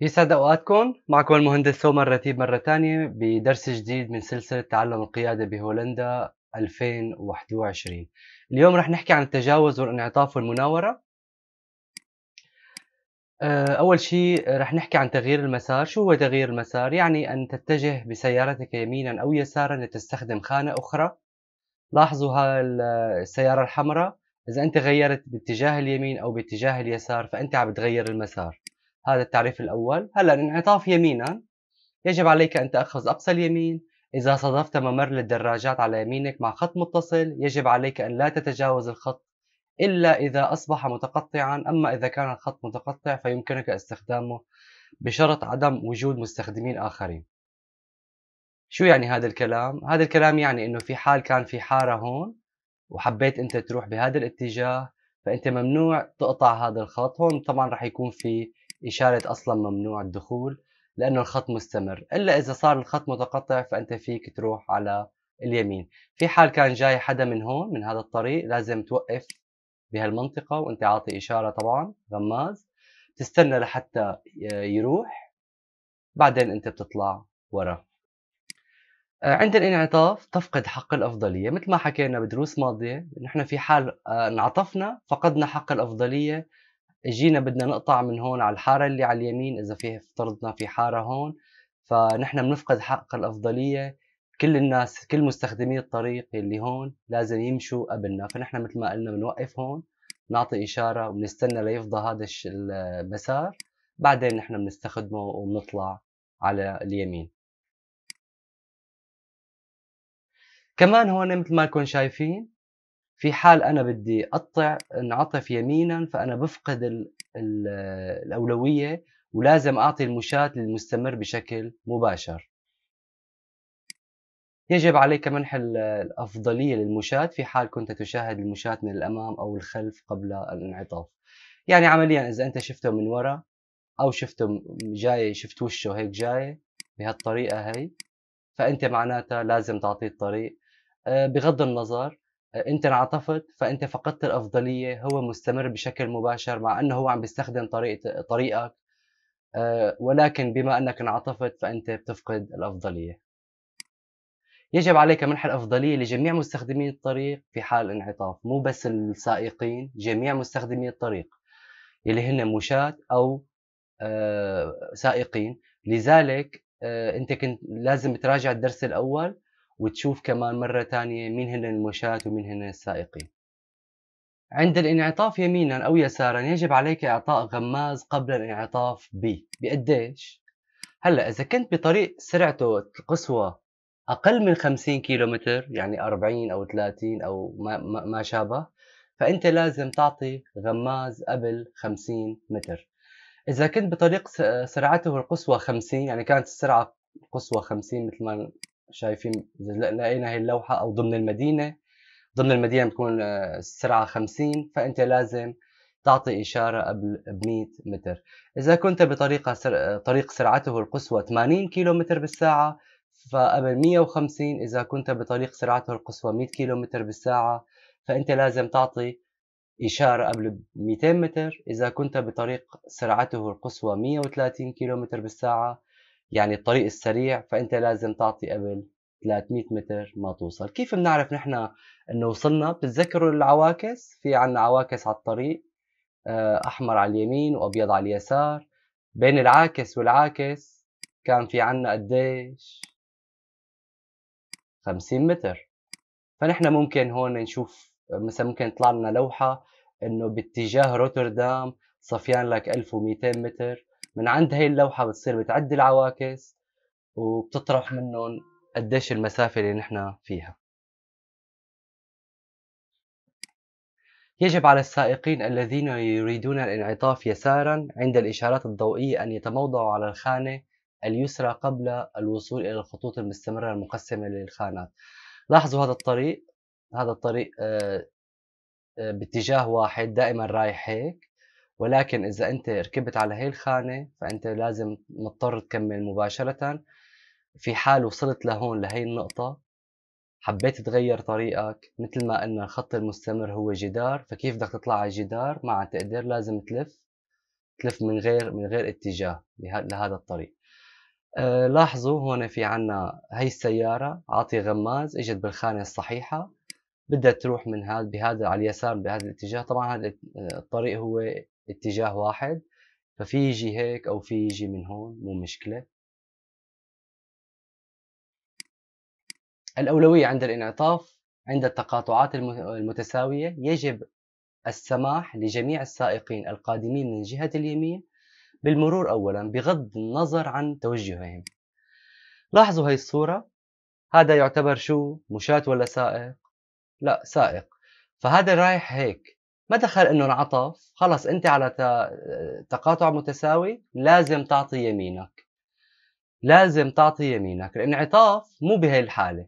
يسعد اوقاتكم معكم المهندس سومر رتيب مرة ثانيه بدرس جديد من سلسلة تعلم القيادة بهولندا 2021 اليوم رح نحكي عن التجاوز والانعطاف والمناورة آه، أول شيء رح نحكي عن تغيير المسار شو هو تغيير المسار؟ يعني أن تتجه بسيارتك يمينا أو يسارا لتستخدم خانة أخرى لاحظوا السيارة الحمراء إذا أنت غيرت باتجاه اليمين أو باتجاه اليسار فأنت عم تغير المسار هذا التعريف الأول هلا الانعطاف يمينا يجب عليك أن تأخذ أقصى اليمين إذا صادفت ممر للدراجات على يمينك مع خط متصل يجب عليك أن لا تتجاوز الخط إلا إذا أصبح متقطعا أما إذا كان الخط متقطع فيمكنك استخدامه بشرط عدم وجود مستخدمين آخرين شو يعني هذا الكلام؟ هذا الكلام يعني إنه في حال كان في حارة هون وحبيت أنت تروح بهذا الاتجاه فأنت ممنوع تقطع هذا الخط هون طبعا رح يكون في إشارة أصلا ممنوع الدخول لأنه الخط مستمر إلا إذا صار الخط متقطع فأنت فيك تروح على اليمين في حال كان جاي حدا من هون من هذا الطريق لازم توقف بهالمنطقة وأنت عاطي إشارة طبعا غماز تستنى لحتى يروح بعدين أنت بتطلع ورا آه، عند الانعطاف تفقد حق الأفضلية مثل ما حكينا بدروس ماضية نحن في حال آه، انعطفنا فقدنا حق الأفضلية جينا بدنا نقطع من هون على الحاره اللي على اليمين اذا في افترضنا في حاره هون فنحن بنفقد حق الافضليه كل الناس كل مستخدمي الطريق اللي هون لازم يمشوا قبلنا فنحن مثل ما قلنا بنوقف هون نعطي اشاره وبنستنى ليفضى هذا المسار بعدين نحن بنستخدمه وبنطلع على اليمين كمان هون مثل ما لكم شايفين في حال انا بدي اقطع انعطف يمينا فانا بفقد الـ الـ الاولويه ولازم اعطي المشاة للمستمر بشكل مباشر يجب عليك منح الأفضلية للمشاة في حال كنت تشاهد المشاة من الأمام أو الخلف قبل الانعطاف يعني عمليا إذا أنت شفته من ورا أو شفته جاي شفت وشه هيك جاي بهالطريقة هي فأنت معناتها لازم تعطيه الطريق آه، بغض النظر انت انعطفت فانت فقدت الافضليه هو مستمر بشكل مباشر مع انه هو عم بيستخدم طريقه طريقك آه، ولكن بما انك انعطفت فانت بتفقد الافضليه يجب عليك منح الافضليه لجميع مستخدمي الطريق في حال انعطاف مو بس السائقين جميع مستخدمي الطريق اللي هن مشاة او آه، سائقين لذلك آه، انت كنت لازم تراجع الدرس الاول وتشوف كمان مرة ثانية مين هن المشاة ومين هن السائقين عند الانعطاف يمينا أو يسارا يجب عليك إعطاء غماز قبل الانعطاف ب بقديش؟ هلا إذا كنت بطريق سرعته القصوى أقل من 50 كيلومتر يعني 40 أو 30 أو ما, ما, شابه فأنت لازم تعطي غماز قبل 50 متر إذا كنت بطريق سرعته القصوى 50 يعني كانت السرعة القصوى 50 مثل ما شايفين لقينا هي اللوحه او ضمن المدينه ضمن المدينه بتكون آه، السرعه 50 فانت لازم تعطي إشارة قبل ب 100 متر إذا كنت بطريقة سر... طريق سرعته القصوى 80 كيلو بالساعة فقبل 150 إذا كنت بطريق سرعته القصوى 100 كيلو بالساعة فأنت لازم تعطي إشارة قبل 200 متر إذا كنت بطريق سرعته القصوى 130 كيلو بالساعة يعني الطريق السريع فانت لازم تعطي قبل 300 متر ما توصل كيف بنعرف نحن انه وصلنا بتتذكروا العواكس في عنا عواكس على الطريق آه، احمر على اليمين وابيض على اليسار بين العاكس والعاكس كان في عنا قديش 50 متر فنحن ممكن هون نشوف مثلا ممكن تطلع لنا لوحة انه باتجاه روتردام صفيان لك 1200 متر من عند هي اللوحه بتصير بتعدي العواكس وبتطرح منهم قديش المسافه اللي نحن فيها يجب على السائقين الذين يريدون الانعطاف يسارا عند الإشارات الضوئية أن يتموضعوا على الخانة اليسرى قبل الوصول إلى الخطوط المستمرة المقسمة للخانات لاحظوا هذا الطريق هذا الطريق آه، آه، باتجاه واحد دائما رايح هيك ولكن إذا أنت ركبت على هي الخانة فأنت لازم مضطر تكمل مباشرة في حال وصلت لهون لهي النقطة حبيت تغير طريقك مثل ما قلنا الخط المستمر هو جدار فكيف بدك تطلع على الجدار ما عم تقدر لازم تلف تلف من غير من غير اتجاه لهذا الطريق أه لاحظوا هون في عنا هي السيارة عاطي غماز اجت بالخانة الصحيحة بدها تروح من هذا بهذا على اليسار بهذا الاتجاه طبعا هذا آه، الطريق هو اتجاه واحد ففي يجي هيك او في يجي من هون مو مشكله الاولويه عند الانعطاف عند التقاطعات المتساويه يجب السماح لجميع السائقين القادمين من جهه اليمين بالمرور اولا بغض النظر عن توجههم لاحظوا هاي الصوره هذا يعتبر شو مشاة ولا سائق لا سائق فهذا رايح هيك ما دخل انه انعطف خلص انت على تقاطع متساوي لازم تعطي يمينك لازم تعطي يمينك الانعطاف مو بهي الحاله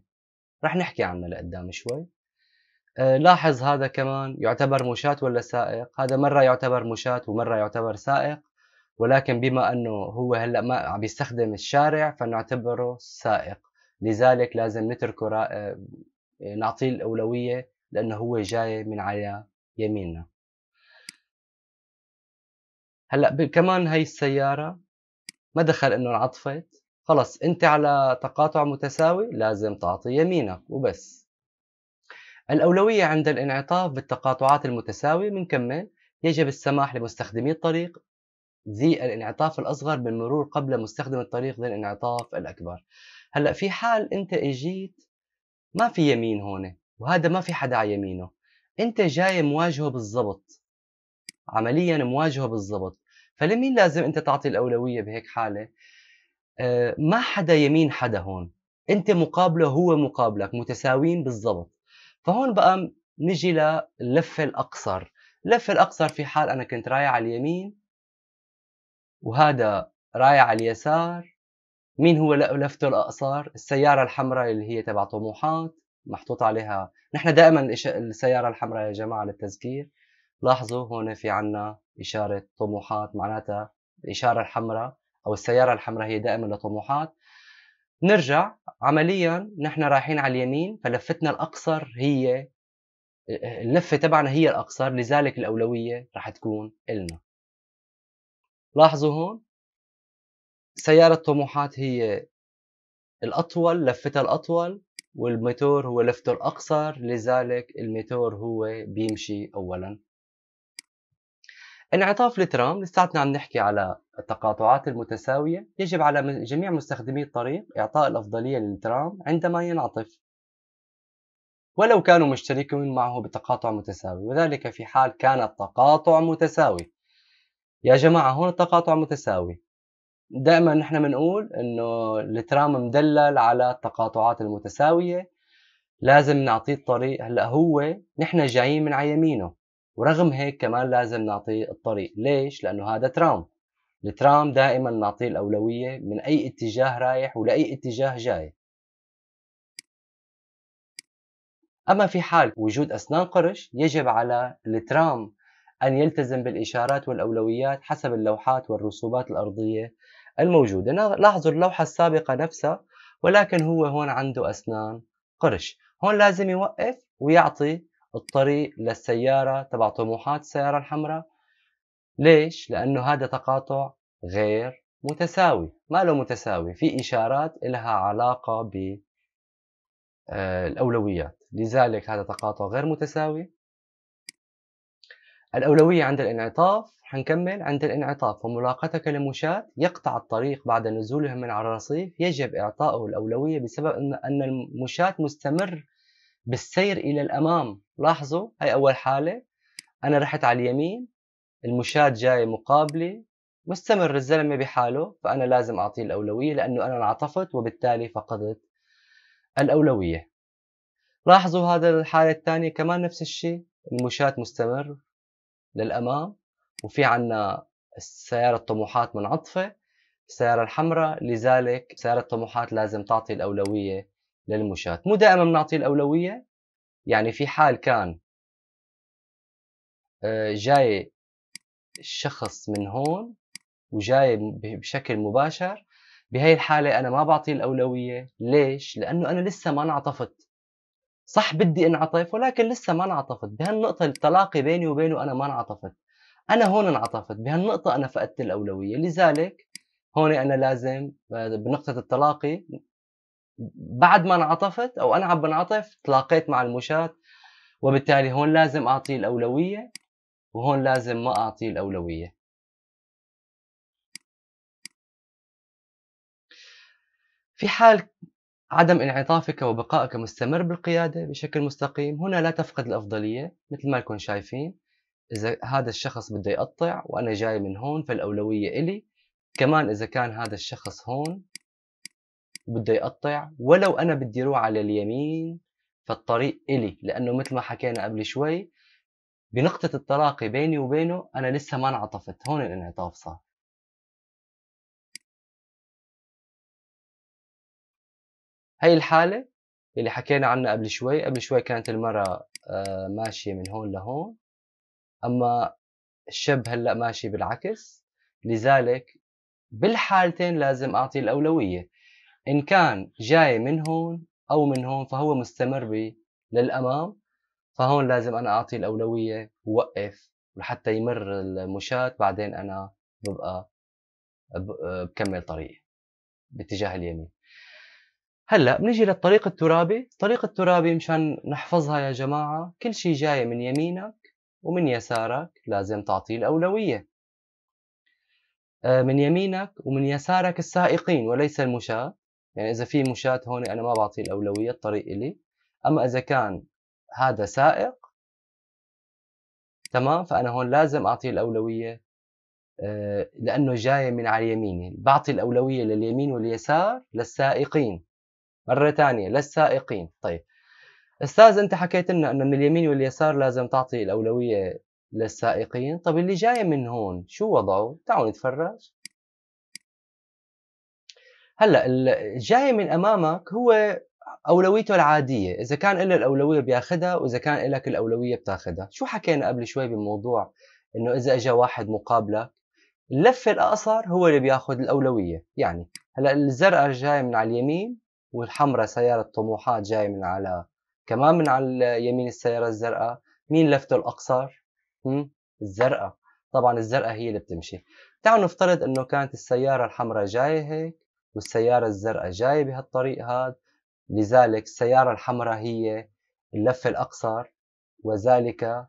رح نحكي عنه لقدام شوي آه، لاحظ هذا كمان يعتبر مشاة ولا سائق هذا مرة يعتبر مشاة ومرة يعتبر سائق ولكن بما أنه هو هلأ ما عم يستخدم الشارع فنعتبره سائق لذلك لازم نتركه آه، نعطيه الأولوية لأنه هو جاي من على يميننا هلا كمان هي السياره ما دخل انه انعطفت خلص انت على تقاطع متساوي لازم تعطي يمينك وبس الأولوية عند الانعطاف بالتقاطعات المتساوية بنكمل يجب السماح لمستخدمي الطريق ذي الانعطاف الأصغر بالمرور قبل مستخدم الطريق ذي الانعطاف الأكبر هلا في حال أنت إجيت ما في يمين هون وهذا ما في حدا على يمينه انت جاي مواجهه بالضبط عمليا مواجهه بالضبط فلمين لازم انت تعطي الاولويه بهيك حاله آه، ما حدا يمين حدا هون انت مقابله هو مقابلك متساويين بالضبط فهون بقى نجي للفه الاقصر اللفه الاقصر في حال انا كنت رايح على اليمين وهذا رايح على اليسار مين هو لفته الاقصر السياره الحمراء اللي هي تبع طموحات محطوط عليها نحن دائما السيارة الحمراء يا جماعة للتذكير لاحظوا هون في عنا إشارة طموحات معناتها الإشارة الحمراء أو السيارة الحمراء هي دائما لطموحات نرجع عمليا نحن رايحين على اليمين فلفتنا الأقصر هي اللفة تبعنا هي الأقصر لذلك الأولوية راح تكون إلنا لاحظوا هون سيارة طموحات هي الأطول لفتها الأطول والموتور هو لفته الأقصر لذلك الموتور هو بيمشي أولا انعطاف الترام لساتنا عم نحكي على التقاطعات المتساوية يجب على جميع مستخدمي الطريق إعطاء الأفضلية للترام عندما ينعطف ولو كانوا مشتركين معه بتقاطع متساوي وذلك في حال كان التقاطع متساوي يا جماعة هون التقاطع متساوي دائما نحن بنقول انه الترام مدلل على التقاطعات المتساويه لازم نعطيه الطريق هلا هو نحن جايين من على يمينه ورغم هيك كمان لازم نعطيه الطريق ليش لانه هذا ترام الترام دائما نعطيه الاولويه من اي اتجاه رايح ولاي اتجاه جاي اما في حال وجود اسنان قرش يجب على الترام ان يلتزم بالاشارات والاولويات حسب اللوحات والرسوبات الارضيه الموجودة لاحظوا اللوحة السابقة نفسها ولكن هو هون عنده أسنان قرش هون لازم يوقف ويعطي الطريق للسيارة تبع طموحات السيارة الحمراء ليش؟ لأنه هذا تقاطع غير متساوي ما له متساوي في إشارات لها علاقة بالأولويات آه، لذلك هذا تقاطع غير متساوي الأولوية عند الانعطاف حنكمل عند الانعطاف وملاقتك لمشاة يقطع الطريق بعد نزوله من على الرصيف يجب إعطائه الأولوية بسبب أن المشاة مستمر بالسير إلى الأمام لاحظوا هاي أول حالة أنا رحت على اليمين المشاة جاي مقابلي مستمر الزلمة بحاله فأنا لازم أعطيه الأولوية لأنه أنا انعطفت وبالتالي فقدت الأولوية لاحظوا هذا الحالة الثانية كمان نفس الشيء المشاة مستمر للامام وفي عنا سيارة الطموحات منعطفة السيارة الحمراء لذلك سيارة الطموحات لازم تعطي الأولوية للمشاة مو دائما بنعطي الأولوية يعني في حال كان آه، جاي شخص من هون وجاي بشكل مباشر بهي الحالة أنا ما بعطي الأولوية ليش؟ لأنه أنا لسه ما انعطفت صح بدي انعطف ولكن لسه ما انعطفت بهالنقطة التلاقي بيني وبينه أنا ما انعطفت أنا هون انعطفت بهالنقطة أنا فقدت الأولوية لذلك هون أنا لازم آه، بنقطة التلاقي بعد ما انعطفت أو أنا عم بنعطف تلاقيت مع المشاة وبالتالي هون لازم أعطيه الأولوية وهون لازم ما أعطيه الأولوية في حال عدم انعطافك وبقائك مستمر بالقيادة بشكل مستقيم هنا لا تفقد الأفضلية مثل ما لكم شايفين إذا هذا الشخص بده يقطع وأنا جاي من هون فالأولوية إلي كمان إذا كان هذا الشخص هون بده يقطع ولو أنا بدي أروح على اليمين فالطريق إلي لأنه مثل ما حكينا قبل شوي بنقطة التلاقي بيني وبينه أنا لسه ما انعطفت هون الانعطاف صار هاي الحالة اللي حكينا عنها قبل شوي قبل شوي كانت المرأة ماشية من هون لهون أما الشاب هلأ ماشي بالعكس لذلك بالحالتين لازم أعطي الأولوية إن كان جاي من هون أو من هون فهو مستمر بي للأمام فهون لازم أنا أعطي الأولوية ووقف لحتى يمر المشاة بعدين أنا ببقى آه، بكمل طريقي باتجاه اليمين هلا بنيجي للطريق الترابي الطريق الترابي مشان نحفظها يا جماعة كل شي جاي من يمينك ومن يسارك لازم تعطيه الأولوية آه، من يمينك ومن يسارك السائقين وليس المشاة يعني إذا في مشاة هون أنا ما بعطيه الأولوية الطريق إلي أما إذا كان هذا سائق تمام فأنا هون لازم أعطيه الأولوية آه، لأنه جاي من على يميني بعطي الأولوية لليمين واليسار للسائقين مرة ثانية للسائقين طيب استاذ انت حكيت لنا انه من اليمين واليسار لازم تعطي الاولوية للسائقين طيب اللي جاي من هون شو وضعه تعالوا نتفرج هلا الجاي من امامك هو اولويته العاديه اذا كان له الاولويه بياخذها واذا كان لك الاولويه بتاخذها شو حكينا قبل شوي بموضوع انه اذا اجى واحد مقابلك اللفه الاقصر هو اللي بياخذ الاولويه يعني هلا الزرقاء جاي من على اليمين والحمراء سيارة طموحات جاي من على كمان من على يمين السيارة الزرقاء مين لفته الأقصر؟ الزرقاء طبعا الزرقاء هي اللي بتمشي تعالوا نفترض انه كانت السيارة الحمراء جاية هيك والسيارة الزرقاء جاية بهالطريق هذا لذلك السيارة الحمراء هي اللفة الأقصر وذلك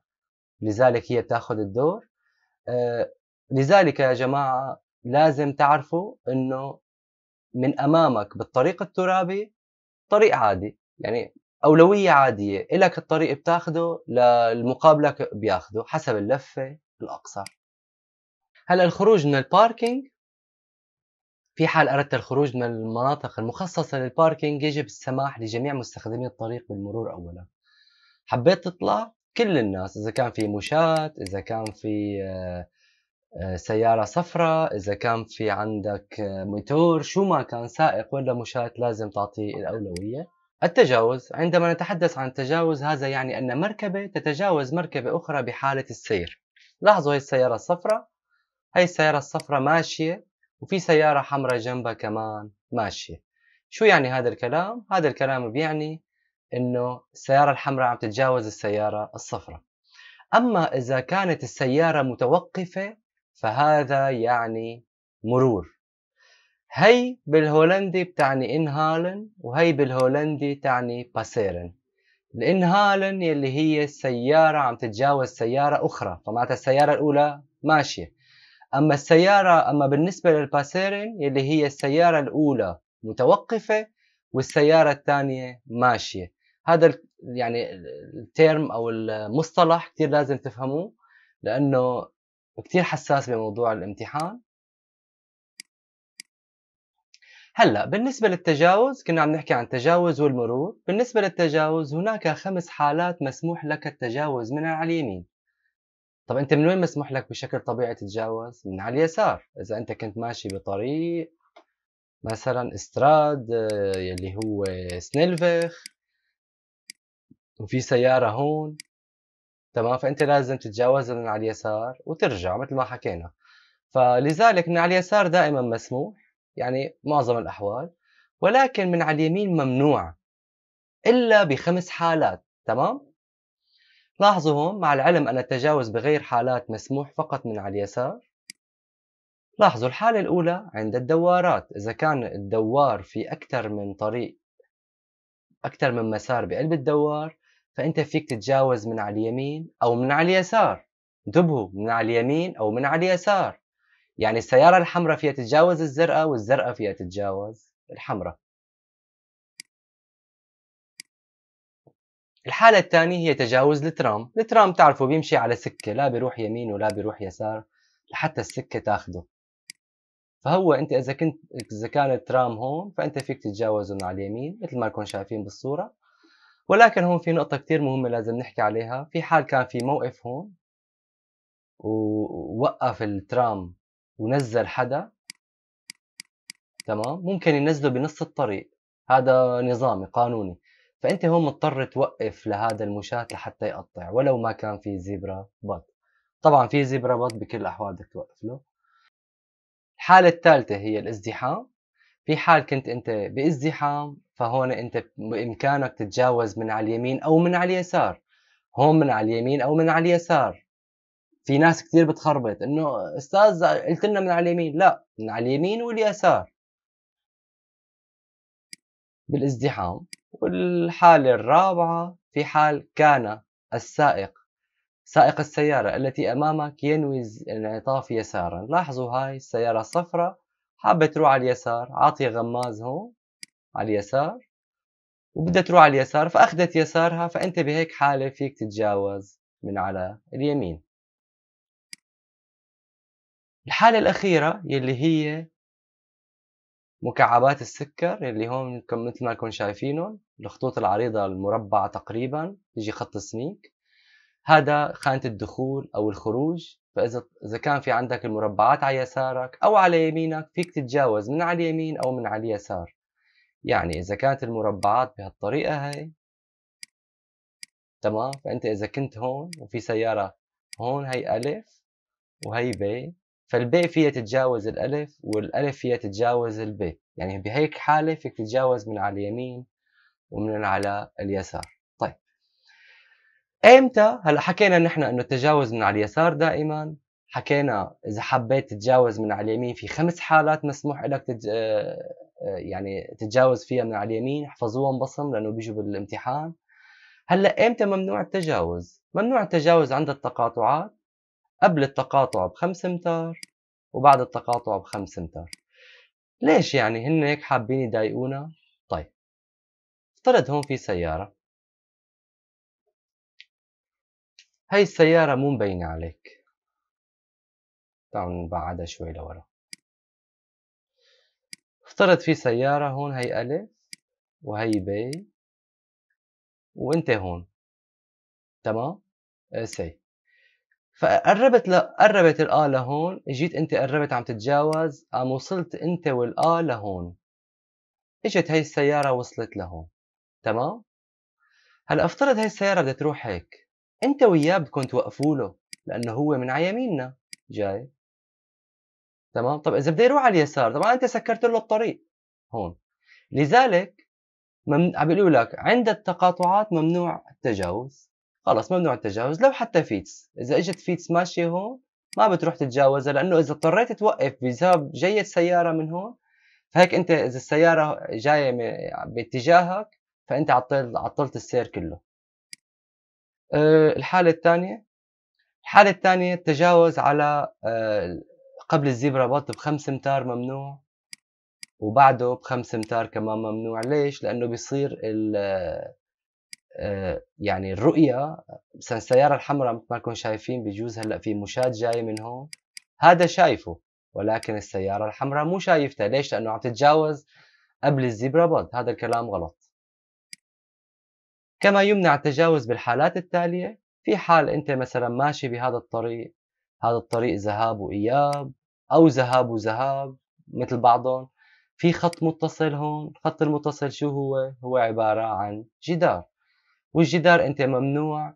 لذلك هي بتاخذ الدور آه لذلك يا جماعة لازم تعرفوا انه من امامك بالطريق الترابي طريق عادي يعني اولويه عاديه الك الطريق بتاخده للمقابلك بياخده حسب اللفه الاقصى هلا الخروج من الباركينج في حال اردت الخروج من المناطق المخصصه للباركينج يجب السماح لجميع مستخدمي الطريق بالمرور اولا حبيت تطلع كل الناس اذا كان في مشاة اذا كان في آه آه، سيارة صفراء إذا كان في عندك آه، موتور شو ما كان سائق ولا مشاة لازم تعطيه الأولوية التجاوز عندما نتحدث عن التجاوز هذا يعني أن مركبة تتجاوز مركبة أخرى بحالة السير لاحظوا هي السيارة الصفراء هي السيارة الصفراء ماشية وفي سيارة حمراء جنبها كمان ماشية شو يعني هذا الكلام؟ هذا الكلام بيعني انه السيارة الحمراء عم تتجاوز السيارة الصفراء اما اذا كانت السيارة متوقفة فهذا يعني مرور هي بالهولندي بتعني انهالن وهي بالهولندي تعني باسيرن الانهالن يلي هي السيارة عم تتجاوز سيارة أخرى فمعناتها السيارة الأولى ماشية أما السيارة أما بالنسبة للباسيرن يلي هي السيارة الأولى متوقفة والسيارة الثانية ماشية هذا يعني الترم أو المصطلح كثير لازم تفهموه لأنه كتير حساس بموضوع الامتحان هلا بالنسبة للتجاوز كنا عم نحكي عن التجاوز والمرور بالنسبة للتجاوز هناك خمس حالات مسموح لك التجاوز من على اليمين طب انت من وين مسموح لك بشكل طبيعي تتجاوز من على اليسار اذا انت كنت ماشي بطريق مثلا استراد آه، يلي هو سنيلفخ وفي سيارة هون تمام فانت لازم تتجاوزها من على اليسار وترجع مثل ما حكينا فلذلك من على اليسار دائما مسموح يعني معظم الاحوال ولكن من على اليمين ممنوع الا بخمس حالات تمام لاحظوا هون مع العلم ان التجاوز بغير حالات مسموح فقط من على اليسار لاحظوا الحالة الأولى عند الدوارات إذا كان الدوار في أكثر من طريق أكثر من مسار بقلب الدوار فانت فيك تتجاوز من على اليمين او من على اليسار انتبهوا من على اليمين او من على اليسار يعني السياره الحمراء فيها تتجاوز الزرقاء والزرقاء فيها تتجاوز الحمراء الحالة الثانية هي تجاوز الترام الترام تعرفوا بيمشي على سكة لا بيروح يمين ولا بيروح يسار لحتى السكة تاخده فهو انت اذا كنت اذا كان الترام هون فانت فيك تتجاوزه من على اليمين مثل ما نكون شايفين بالصورة ولكن هون في نقطة كتير مهمة لازم نحكي عليها في حال كان في موقف هون ووقف الترام ونزل حدا تمام ممكن ينزله بنص الطريق هذا نظامي قانوني فانت هون مضطر توقف لهذا المشاة لحتى يقطع ولو ما كان في زيبرا بط طبعا في زيبرا بط بكل الاحوال بدك توقف له الحالة الثالثة هي الازدحام في حال كنت انت بازدحام فهون انت بامكانك تتجاوز من على اليمين او من على اليسار هون من على اليمين او من على اليسار في ناس كثير بتخربط انه استاذ قلت لنا من على اليمين لا من على اليمين واليسار بالازدحام والحالة الرابعة في حال كان السائق سائق السيارة التي أمامك ينوي الانعطاف يسارا لاحظوا هاي السيارة الصفراء حابه تروح على اليسار عاطيه غماز هون على اليسار وبدها تروح على اليسار فاخذت يسارها فانت بهيك حاله فيك تتجاوز من على اليمين الحالة الأخيرة يلي هي مكعبات السكر يلي هون مثل ما نكون شايفينهم الخطوط العريضة المربعة تقريبا يجي خط السنيك هذا خانة الدخول أو الخروج فاذا اذا كان في عندك المربعات على يسارك او على يمينك فيك تتجاوز من على اليمين او من على اليسار يعني اذا كانت المربعات بهالطريقه هاي تمام فانت اذا كنت هون وفي سياره هون هي الف وهي ب فالبي فيها تتجاوز الالف والالف فيها تتجاوز البي يعني بهيك حاله فيك تتجاوز من على اليمين ومن على اليسار امتى هلا حكينا نحن انه التجاوز من على اليسار دائما حكينا اذا حبيت تتجاوز من على اليمين في خمس حالات مسموح لك تج... آه، آه، يعني تتجاوز فيها من على اليمين احفظوهم بصم لانه بيجوا بالامتحان هلا امتى ممنوع التجاوز ممنوع التجاوز عند التقاطعات قبل التقاطع بخمس امتار وبعد التقاطع بخمس امتار ليش يعني هن هيك حابين يضايقونا طيب افترض هون في سياره هاي السيارة مو مبينة عليك تعالوا نبعدها شوي لورا افترض في سيارة هون هي ألف وهي بي وانت هون تمام سي فقربت ل... قربت الآ لهون جيت انت قربت عم تتجاوز قام وصلت انت والآ لهون اجت هي السيارة وصلت لهون تمام هلا افترض هي السيارة بدها تروح هيك انت وياه بدكم توقفوا له لانه هو من على يميننا جاي تمام طب اذا بده يروح على اليسار طبعا انت سكرت له الطريق هون لذلك مم... عم بيقولوا لك عند التقاطعات ممنوع التجاوز خلص ممنوع التجاوز لو حتى فيتس اذا اجت فيتس ماشيه هون ما بتروح تتجاوزها لانه اذا اضطريت توقف بسبب جايه سياره من هون فهيك انت اذا السياره جايه باتجاهك فانت عطلت عطلت السير كله آه، الحالة الثانية الحالة الثانية التجاوز على آه، قبل الزيبرا بط بخمس امتار ممنوع وبعده بخمس امتار كمان ممنوع ليش؟ لأنه بيصير ال آه، يعني الرؤية مثلا السيارة الحمراء مثل ما كنتم شايفين بجوز هلا في مشاة جاية من هون هذا شايفه ولكن السيارة الحمراء مو شايفتها ليش؟ لأنه عم تتجاوز قبل الزيبرا بط هذا الكلام غلط كما يمنع التجاوز بالحالات التالية في حال أنت مثلا ماشي بهذا الطريق هذا الطريق ذهاب وإياب أو ذهاب وذهاب مثل بعضهم في خط متصل هون خط المتصل شو هو هو عبارة عن جدار والجدار أنت ممنوع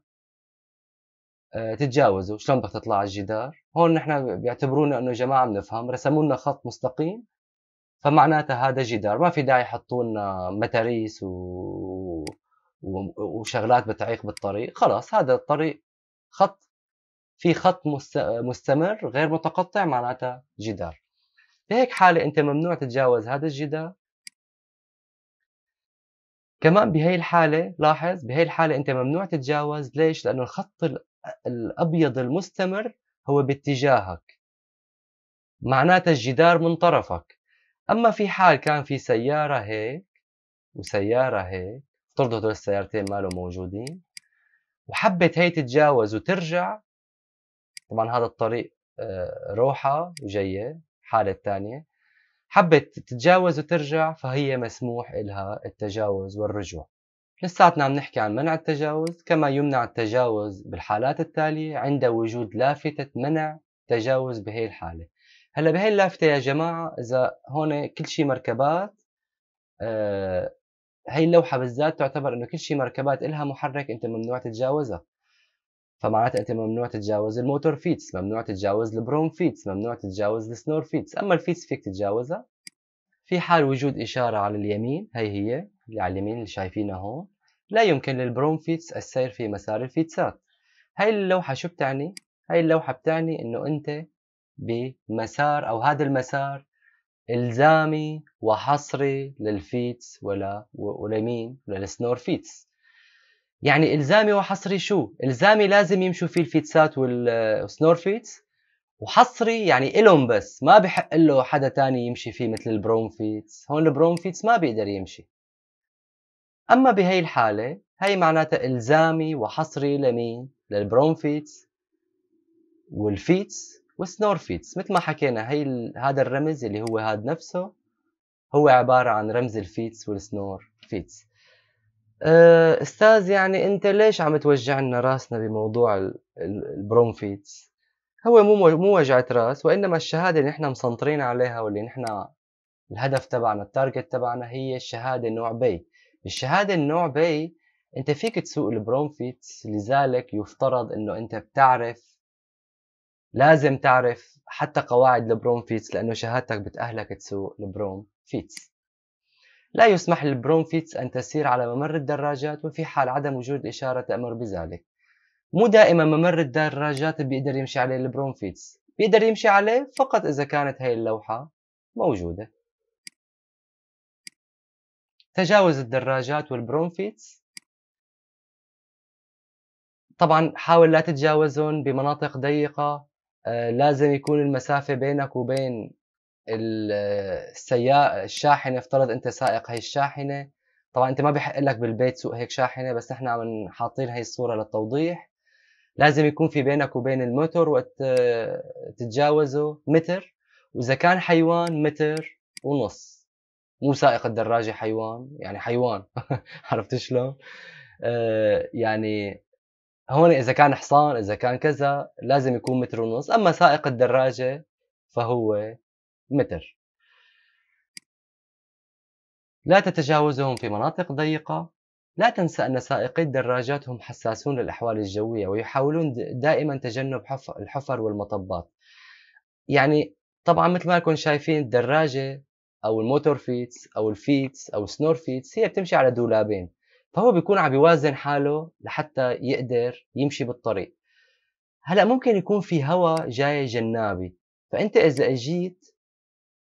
آه، تتجاوزه شلون بدك تطلع على الجدار هون نحن بيعتبرونا انه جماعه بنفهم رسموا لنا خط مستقيم فمعناتها هذا جدار ما في داعي يحطوا لنا متاريس و... وشغلات بتعيق بالطريق خلاص هذا الطريق خط في خط مستمر غير متقطع معناتها جدار بهيك حالة أنت ممنوع تتجاوز هذا الجدار كمان بهي الحالة لاحظ بهي الحالة أنت ممنوع تتجاوز ليش؟ لأنه الخط الأبيض المستمر هو باتجاهك معناتها الجدار من طرفك أما في حال كان في سيارة هيك وسيارة هيك هدول السيارتين ماله موجودين وحبت هي تتجاوز وترجع طبعا هذا الطريق آه، روحة وجاية حالة ثانية حبت تتجاوز وترجع فهي مسموح لها التجاوز والرجوع لساتنا عم نحكي عن منع التجاوز كما يمنع التجاوز بالحالات التالية عند وجود لافتة منع تجاوز بهي الحالة هلا بهي اللافتة يا جماعة إذا هون كل شيء مركبات آه، هي اللوحه بالذات تعتبر انه كل شيء مركبات إلها محرك انت ممنوع تتجاوزها فمعناتها انت ممنوع تتجاوز الموتور فيتس ممنوع تتجاوز البروم فيتس ممنوع تتجاوز السنور فيتس اما الفيتس فيك تتجاوزها في حال وجود اشاره على اليمين هي هي اللي على اليمين اللي شايفينها هون لا يمكن للبروم فيتس السير في مسار الفيتسات هاي اللوحه شو بتعني هاي اللوحه بتعني انه انت بمسار او هذا المسار إلزامي وحصري للفيتس ولا ولمين وللسنور فيتس يعني إلزامي وحصري شو؟ إلزامي لازم يمشوا فيه الفيتسات والسنور فيتس وحصري يعني إلهم بس ما بحق له حدا تاني يمشي فيه مثل البروم فيتس هون البروم فيتس ما بيقدر يمشي أما بهي الحالة هي معناتها إلزامي وحصري لمين؟ للبروم فيتس والفيتس والسنورفيتس مثل ما حكينا هي ال... هذا الرمز اللي هو هذا نفسه هو عبارة عن رمز الفيتس والسنور فيتس آه، استاذ يعني انت ليش عم توجع لنا راسنا بموضوع البرومفيتس هو مو مو وجعة راس وانما الشهاده اللي نحن مسنطرين عليها واللي نحن الهدف تبعنا التارجت تبعنا هي الشهاده النوع بي الشهاده النوع بي انت فيك تسوق البرومفيتس لذلك يفترض انه انت بتعرف لازم تعرف حتى قواعد البروم فيتس لأنه شهادتك بتأهلك تسوق البروم فيتس لا يسمح للبروم فيتس أن تسير على ممر الدراجات وفي حال عدم وجود إشارة تأمر بذلك مو دائما ممر الدراجات بيقدر يمشي عليه البروم فيتس بيقدر يمشي عليه فقط إذا كانت هاي اللوحة موجودة تجاوز الدراجات والبرومفيتس طبعا حاول لا تتجاوزهم بمناطق ضيقة آه، لازم يكون المسافة بينك وبين السيارة الشاحنة افترض انت سائق هي الشاحنة طبعا انت ما بحق لك بالبيت سوق هيك شاحنة بس نحن عم حاطين هي الصورة للتوضيح لازم يكون في بينك وبين الموتور وقت آه، تتجاوزه متر واذا كان حيوان متر ونص مو سائق الدراجة حيوان يعني حيوان عرفت شلون؟ آه، يعني هون اذا كان حصان اذا كان كذا لازم يكون متر ونص اما سائق الدراجه فهو متر لا تتجاوزهم في مناطق ضيقة لا تنسى أن سائقي الدراجات هم حساسون للأحوال الجوية ويحاولون دائما تجنب الحفر والمطبات يعني طبعا مثل ما لكم شايفين الدراجة أو الموتور فيتس أو الفيتس أو السنور فيتس هي بتمشي على دولابين فهو بيكون عم بيوازن حاله لحتى يقدر يمشي بالطريق هلا ممكن يكون في هواء جاي جنابي فانت اذا اجيت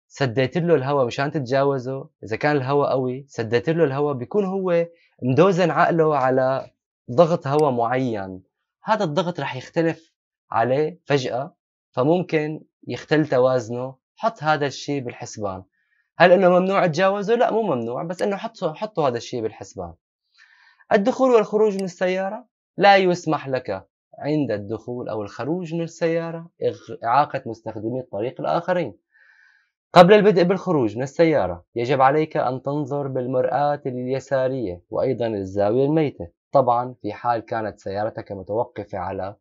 سديت له الهواء مشان تتجاوزه اذا كان الهواء قوي سديت له الهواء بيكون هو مدوزن عقله على ضغط هواء معين هذا الضغط رح يختلف عليه فجأة فممكن يختل توازنه حط هذا الشيء بالحسبان هل انه ممنوع تجاوزه لا مو ممنوع بس انه حطوا حطوا هذا الشيء بالحسبان الدخول والخروج من السيارة لا يسمح لك عند الدخول أو الخروج من السيارة إعاقة مستخدمي الطريق الآخرين قبل البدء بالخروج من السيارة يجب عليك أن تنظر بالمرآة اليسارية وأيضا الزاوية الميتة طبعا في حال كانت سيارتك متوقفة على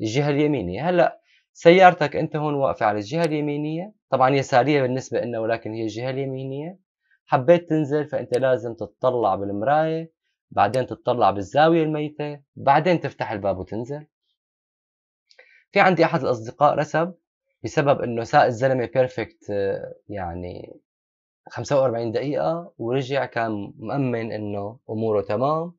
الجهة اليمينية هلأ سيارتك أنت هون واقفة على الجهة اليمينية طبعا يسارية بالنسبة لنا ولكن هي الجهة اليمينية حبيت تنزل فأنت لازم تتطلع بالمراية بعدين تتطلع بالزاوية الميتة بعدين تفتح الباب وتنزل في عندي أحد الأصدقاء رسب بسبب إنه ساء الزلمة بيرفكت آه، يعني 45 دقيقة ورجع كان مأمن إنه أموره تمام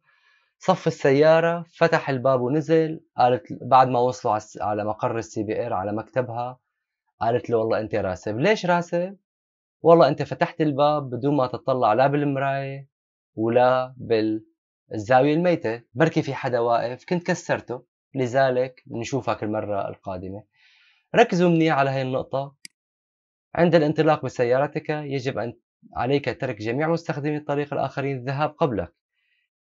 صف السيارة فتح الباب ونزل قالت بعد ما وصلوا على مقر السي بي ار على مكتبها قالت له والله أنت راسب ليش راسب؟ والله أنت فتحت الباب بدون ما تطلع لا بالمراية ولا بال الزاوية الميتة بركي في حدا واقف كنت كسرته لذلك نشوفك المرة القادمة ركزوا منيح على هاي النقطة عند الانطلاق بسيارتك يجب أن عليك ترك جميع مستخدمي الطريق الآخرين الذهاب قبلك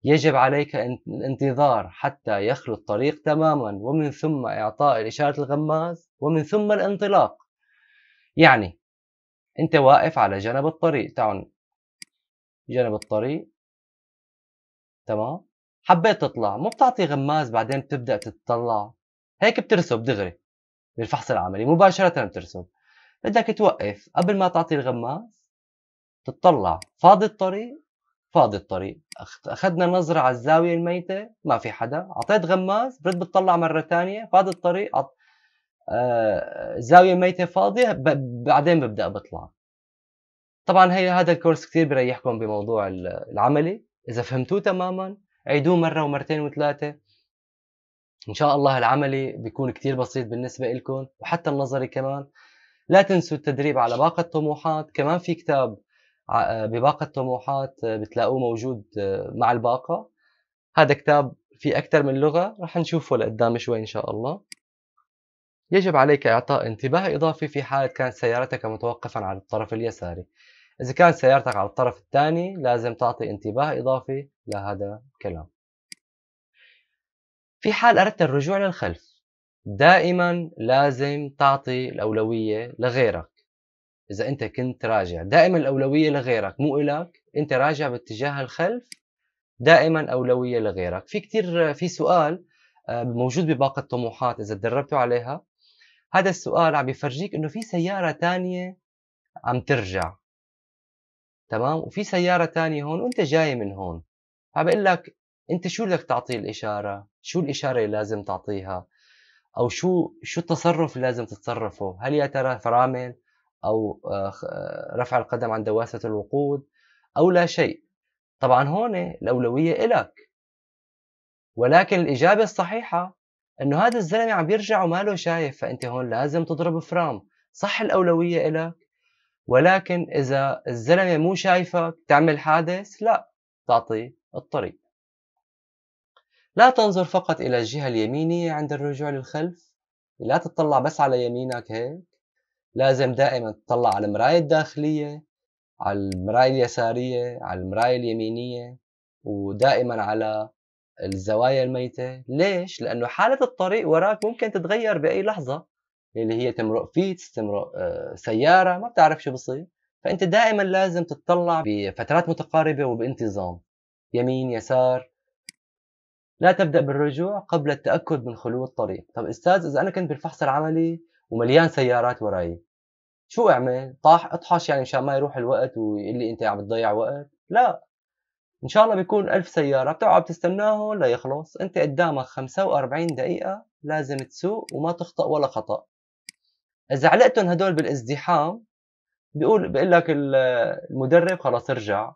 يجب عليك الانتظار حتى يخلو الطريق تماما ومن ثم إعطاء الإشارة الغماز ومن ثم الانطلاق يعني أنت واقف على جنب الطريق تعال جنب الطريق تمام حبيت تطلع مو بتعطي غماز بعدين بتبدا تتطلع هيك بترسب دغري بالفحص العملي مباشره بترسب بدك توقف قبل ما تعطي الغماز تطلع فاضي الطريق فاضي الطريق اخذنا نظره على الزاويه الميته ما في حدا اعطيت غماز برد بتطلع مره ثانيه فاضي الطريق أط... آه... زاويه ميته فاضيه ب... بعدين ببدا بطلع طبعا هي هذا الكورس كثير بيريحكم بموضوع العملي إذا فهمتوه تماما عيدوه مرة ومرتين وثلاثة إن شاء الله العملي بيكون كتير بسيط بالنسبة لكم وحتى النظري كمان لا تنسوا التدريب على باقة طموحات كمان في كتاب بباقة طموحات بتلاقوه موجود آه، مع الباقة هذا كتاب في أكثر من لغة رح نشوفه لقدام شوي إن شاء الله يجب عليك إعطاء انتباه إضافي في حال كانت سيارتك متوقفا على الطرف اليساري إذا كانت سيارتك على الطرف الثاني لازم تعطي انتباه إضافي لهذا الكلام في حال أردت الرجوع للخلف دائما لازم تعطي الأولوية لغيرك إذا أنت كنت راجع دائما الأولوية لغيرك مو إلك أنت راجع باتجاه الخلف دائما أولوية لغيرك في كتير في سؤال آه، موجود بباقة الطموحات إذا تدربتوا عليها هذا السؤال عم بيفرجيك إنه في سيارة تانية عم ترجع تمام وفي سياره ثانيه هون وانت جاي من هون فبقول لك انت شو بدك تعطيه الاشاره شو الاشاره اللي لازم تعطيها او شو شو التصرف اللي لازم تتصرفه هل يا ترى فرامل او آه، آه، رفع القدم عن دواسه الوقود او لا شيء طبعا هون الاولويه الك ولكن الاجابه الصحيحه انه هذا الزلمه عم يرجع وما له شايف فانت هون لازم تضرب فرام صح الاولويه الك ولكن إذا الزلمة مو شايفك تعمل حادث لا تعطي الطريق لا تنظر فقط إلى الجهة اليمينية عند الرجوع للخلف لا تطلع بس على يمينك هيك لازم دائما تطلع على المراية الداخلية على المراية اليسارية على المراية اليمينية ودائما على الزوايا الميتة ليش؟ لأنه حالة الطريق وراك ممكن تتغير بأي لحظة اللي هي تمرق فيتس تمرق آه، سياره ما بتعرف شو بصير فانت دائما لازم تتطلع بفترات متقاربه وبانتظام يمين يسار لا تبدا بالرجوع قبل التاكد من خلو الطريق طب استاذ اذا انا كنت بالفحص العملي ومليان سيارات وراي شو اعمل طاح اطحش يعني مشان ما يروح الوقت ويقول لي انت عم تضيع وقت لا ان شاء الله بيكون ألف سياره بتقعد تستناهم ليخلص انت قدامك 45 دقيقه لازم تسوق وما تخطا ولا خطا اذا علقتهم هدول بالازدحام بيقول بيقول لك المدرب خلاص ارجع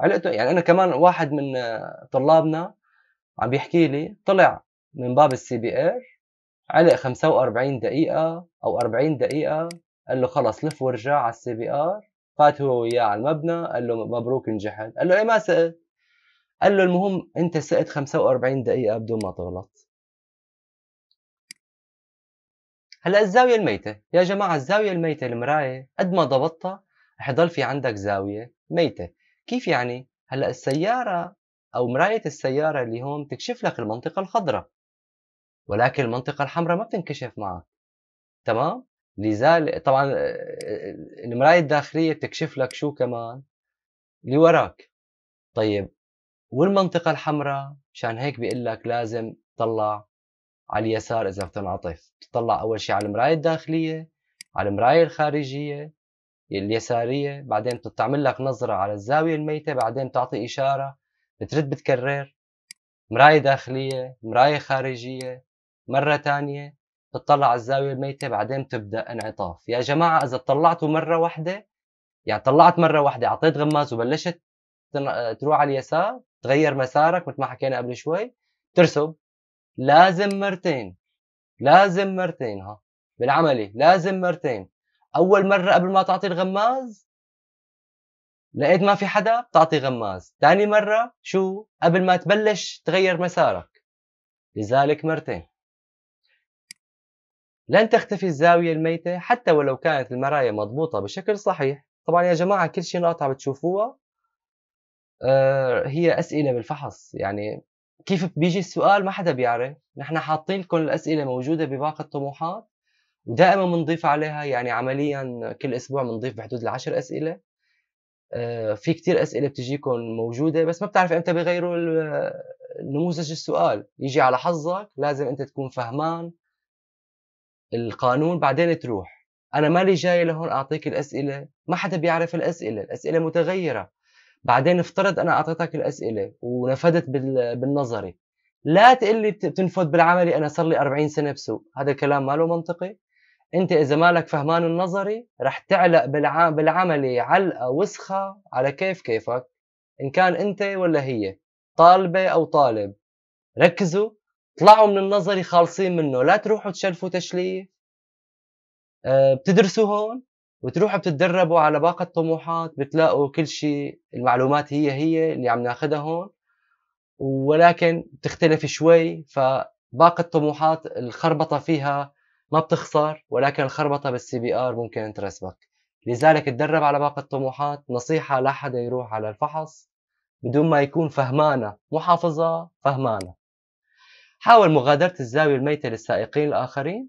علقته يعني انا كمان واحد من طلابنا عم بيحكي لي طلع من باب السي بي ار علق 45 دقيقة أو 40 دقيقة قال له خلص لف وارجع على السي بي ار فات هو وياه على المبنى قال له مبروك انجحت قال له ايه ما سقت قال له المهم انت سقت 45 دقيقة بدون ما تغلط هلا الزاويه الميته يا جماعه الزاويه الميته المرايه قد ما ضبطتها رح يضل في عندك زاويه ميته كيف يعني هلا السياره او مرايه السياره اللي هون بتكشف لك المنطقه الخضراء ولكن المنطقه الحمراء ما بتنكشف معك تمام لذلك طبعا آه، آه، المرايه الداخليه بتكشف لك شو كمان اللي وراك طيب والمنطقه الحمراء مشان هيك بيقول لك لازم تطلع على اليسار اذا بتنعطف بتطلع اول شيء على المرايه الداخليه على المرايه الخارجيه اليساريه بعدين بتعمل لك نظره على الزاويه الميته بعدين بتعطي اشاره بترد بتكرر مرايه داخليه مرايه خارجيه مره ثانيه بتطلع على الزاويه الميته بعدين تبدا انعطاف يا جماعه اذا طلعتوا مره واحده يعني طلعت مره واحده اعطيت غماز وبلشت تروح على اليسار تغير مسارك مثل ما حكينا قبل شوي ترسب لازم مرتين لازم مرتين ها بالعملي لازم مرتين اول مره قبل ما تعطي الغماز لقيت ما في حدا بتعطي غماز ثاني مره شو قبل ما تبلش تغير مسارك لذلك مرتين لن تختفي الزاوية الميتة حتى ولو كانت المرايا مضبوطة بشكل صحيح طبعا يا جماعة كل شيء نقطة بتشوفوها آه، هي أسئلة بالفحص يعني كيف بيجي السؤال ما حدا بيعرف نحن حاطين لكم الاسئله موجوده بباقه الطموحات ودائما بنضيف عليها يعني عمليا كل اسبوع بنضيف بحدود العشر اسئله آه، في كتير اسئله بتجيكم موجوده بس ما بتعرف امتى بيغيروا نموذج السؤال يجي على حظك لازم انت تكون فهمان القانون بعدين تروح انا مالي جاي لهون اعطيك الاسئله ما حدا بيعرف الاسئله الاسئله متغيره بعدين افترض انا اعطيتك الاسئله ونفدت بالنظري لا تقول لي بتنفد بالعملي انا صار لي 40 سنه بسوق هذا الكلام ما له منطقي انت اذا مالك فهمان النظري رح تعلق بالعملي علقه وسخه على كيف كيفك ان كان انت ولا هي طالبه او طالب ركزوا طلعوا من النظري خالصين منه لا تروحوا تشلفوا تشليف أه، بتدرسوا هون وتروحوا بتتدربوا على باقة طموحات بتلاقوا كل شيء المعلومات هي هي اللي عم ناخدها هون ولكن بتختلف شوي فباقة طموحات الخربطة فيها ما بتخسر ولكن الخربطة بالسي بي ار ممكن ترسبك لذلك تدرب على باقة الطموحات نصيحة لا حدا يروح على الفحص بدون ما يكون فهمانة محافظة فهمانة حاول مغادرة الزاوية الميتة للسائقين الآخرين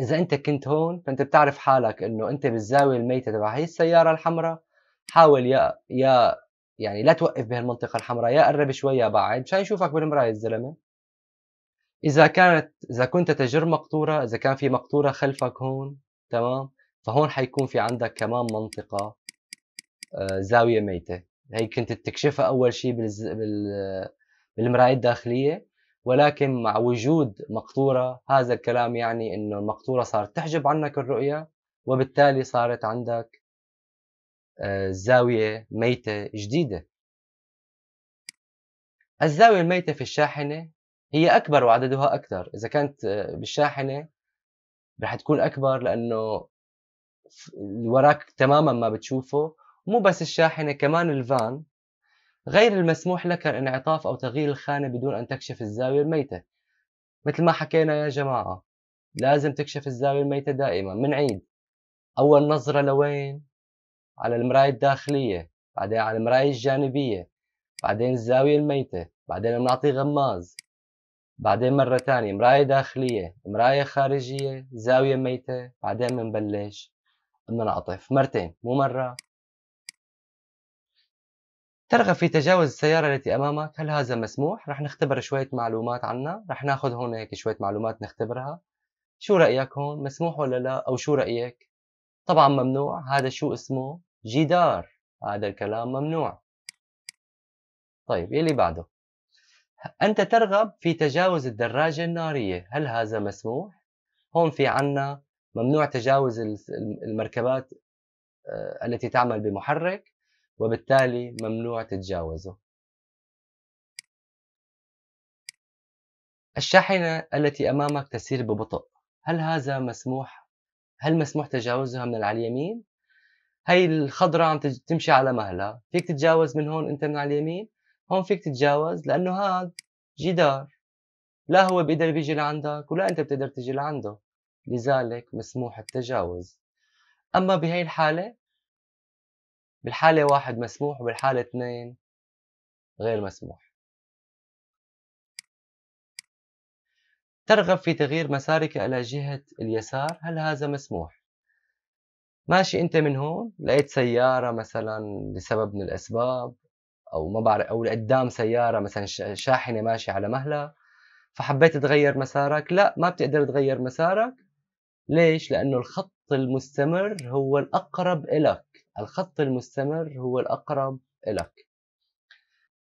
اذا انت كنت هون فانت بتعرف حالك انه انت بالزاويه الميته تبع هي السياره الحمراء حاول يا يا يعني لا توقف بهالمنطقه الحمراء يا قرب شوي يا بعد مشان يشوفك بالمرايه الزلمه اذا كانت اذا كنت تجر مقطوره اذا كان في مقطوره خلفك هون تمام فهون حيكون في عندك كمان منطقه آه، زاويه ميته هي كنت تكشفها اول شيء بالز... بال... بالمرايه الداخليه ولكن مع وجود مقطورة هذا الكلام يعني أنه المقطورة صارت تحجب عنك الرؤية وبالتالي صارت عندك آه، زاوية ميتة جديدة الزاوية الميتة في الشاحنة هي أكبر وعددها أكثر إذا كانت آه، بالشاحنة رح تكون أكبر لأنه وراك تماما ما بتشوفه مو بس الشاحنة كمان الفان غير المسموح لك الانعطاف أو تغيير الخانة بدون أن تكشف الزاوية الميتة مثل ما حكينا يا جماعة لازم تكشف الزاوية الميتة دائما منعيد أول نظرة لوين؟ على المراية الداخلية بعدين على المراية الجانبية بعدين الزاوية الميتة بعدين بنعطي غماز بعدين مرة تانية مراية داخلية مراية خارجية زاوية ميتة بعدين بنبلش بننعطف مرتين مو مرة ترغب في تجاوز السيارة التي أمامك هل هذا مسموح؟ رح نختبر شوية معلومات عنها رح ناخذ هون هيك شوية معلومات نختبرها شو رأيك هون؟ مسموح ولا لا؟ أو شو رأيك؟ طبعا ممنوع هذا شو اسمه؟ جدار هذا الكلام ممنوع طيب يلي بعده أنت ترغب في تجاوز الدراجة النارية هل هذا مسموح؟ هون في عنا ممنوع تجاوز المركبات آه، التي تعمل بمحرك وبالتالي ممنوع تتجاوزه الشاحنة التي أمامك تسير ببطء هل هذا مسموح؟ هل مسموح تجاوزها من على اليمين؟ هي الخضرة عم تمشي على مهلها فيك تتجاوز من هون انت من على اليمين هون فيك تتجاوز لأنه هذا جدار لا هو بيقدر بيجي لعندك ولا أنت بتقدر تجي لعنده لذلك مسموح التجاوز أما بهي الحالة بالحالة واحد مسموح وبالحالة اثنين غير مسموح ترغب في تغيير مسارك إلى جهة اليسار هل هذا مسموح؟ ماشي أنت من هون لقيت سيارة مثلا لسبب من الأسباب أو ما بعرف أو لقدام سيارة مثلا شاحنة ماشية على مهلها فحبيت تغير مسارك لا ما بتقدر تغير مسارك ليش؟ لأنه الخط المستمر هو الأقرب إلك الخط المستمر هو الأقرب لك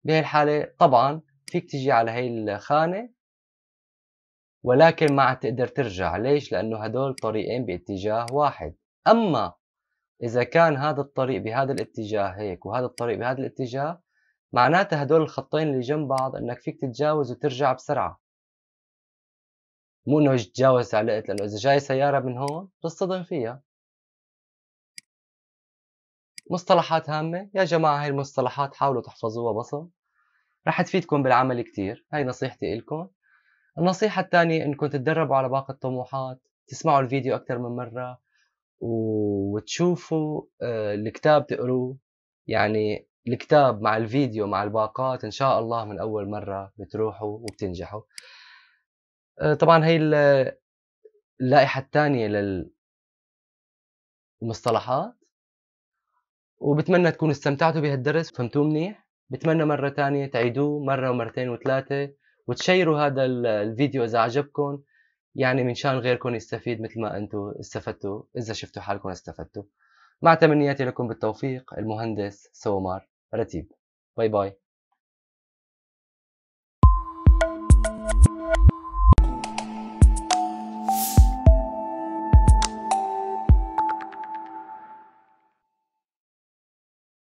بهي الحالة طبعا فيك تجي على هاي الخانة ولكن ما عاد تقدر ترجع ليش؟ لأنه هدول طريقين باتجاه واحد أما إذا كان هذا الطريق بهذا الاتجاه هيك وهذا الطريق بهذا الاتجاه معناتها هدول الخطين اللي جنب بعض انك فيك تتجاوز وترجع بسرعة مو انه تتجاوز علقت لانه اذا جاي سيارة من هون بتصطدم فيها مصطلحات هامة يا جماعة هاي المصطلحات حاولوا تحفظوها بصم رح تفيدكم بالعمل كتير هاي نصيحتي إلكم النصيحة الثانية إنكم تتدربوا على باقة الطموحات تسمعوا الفيديو أكثر من مرة وتشوفوا آه، الكتاب تقروه يعني الكتاب مع الفيديو مع الباقات إن شاء الله من أول مرة بتروحوا وبتنجحوا آه، طبعا هي اللائحة الثانية للمصطلحات وبتمنى تكونوا استمتعتوا بهالدرس وفهمتوه منيح بتمنى مرة تانية تعيدوه مرة ومرتين وثلاثة وتشيروا هذا الفيديو إذا عجبكم يعني من شان غيركم يستفيد مثل ما أنتم استفدتوا إذا شفتوا حالكم استفدتوا مع تمنياتي لكم بالتوفيق المهندس سومار رتيب باي باي